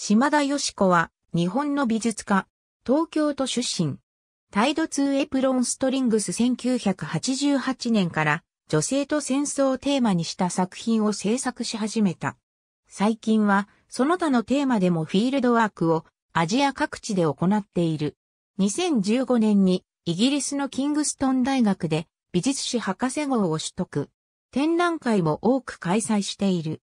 島田よし子は、日本の美術家、東京都出身。タイド2エプロンストリングス1988年から、女性と戦争をテーマにした作品を制作し始めた。最近は、その他のテーマでもフィールドワークをアジア各地で行っている。2015年にイギリスのキングストン大学で美術史博士号を取得。展覧会も多く開催している。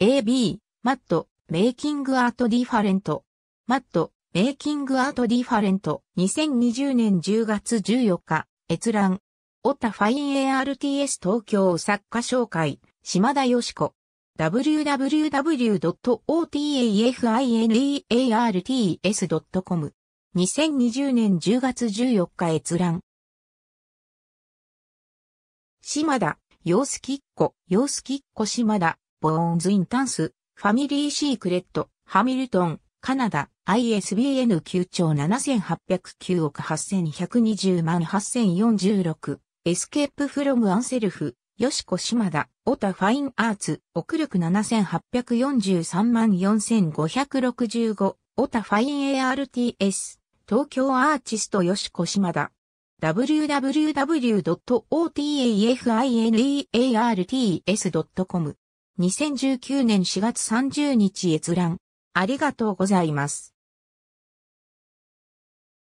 AB、マット、メイキングアートディファレント。マット、メイキングアートディファレント。2020年10月14日、閲覧。オタファイン ARTS 東京作家紹介、島田よしこ。www.otafinearts.com 2020年10月14日閲覧。島田、子きっ子、きっこ島田、ボーンズインタンス、ファミリーシークレット、ハミルトン、カナダ、ISBN 9兆7809億8 1 2 0万8046、エスケープフロムアンセルフ、よしこマダ、オタファインアーツ、奥力7843万4565、オタファイン ARTS、東京アーティストよしこマダ、www.otafinearts.com 2019年4月30日閲覧。ありがとうございます。